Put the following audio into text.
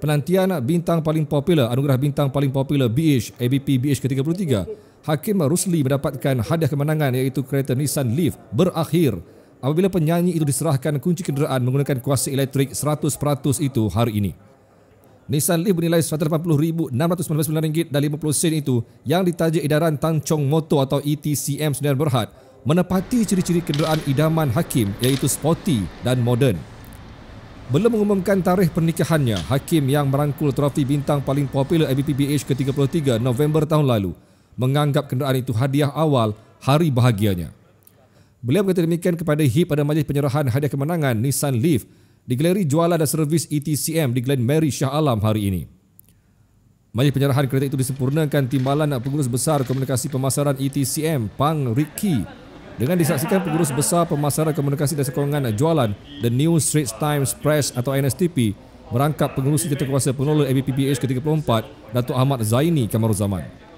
penantian bintang paling popular anugerah bintang paling popular BH ABP BH ke-33 Hakim Rusli mendapatkan hadiah kemenangan iaitu kereta Nissan Leaf berakhir apabila penyanyi itu diserahkan kunci kenderaan menggunakan kuasa elektrik 100% itu hari ini Nissan Leaf bernilai RM180,699 dan 50 itu yang ditaja edaran Tang Chong Moto atau ETCM Sdn Berhad menepati ciri-ciri kenderaan idaman Hakim iaitu sporty dan modern. Belum mengumumkan tarikh pernikahannya, Hakim yang merangkul trofi bintang paling popular ABPBH ke-33 November tahun lalu menganggap kenderaan itu hadiah awal hari bahagianya. Beliau berkata demikian kepada HIP pada majlis penyerahan hadiah kemenangan Nissan Leaf di galeri jualan dan servis ETCM di Glen Mary Shah Alam hari ini. Majlis penyerahan kereta itu disempurnakan timbalan dan pengurus besar komunikasi pemasaran ETCM Pang Ricky dengan disaksikan pengurus besar pemasaran komunikasi dan sekolahan jualan The New Straits Times Press atau NSTP merangkap pengurusi jatuh kuasa pengelola MBPPH ke-34 Datuk Ahmad Zaini Kamaruzaman.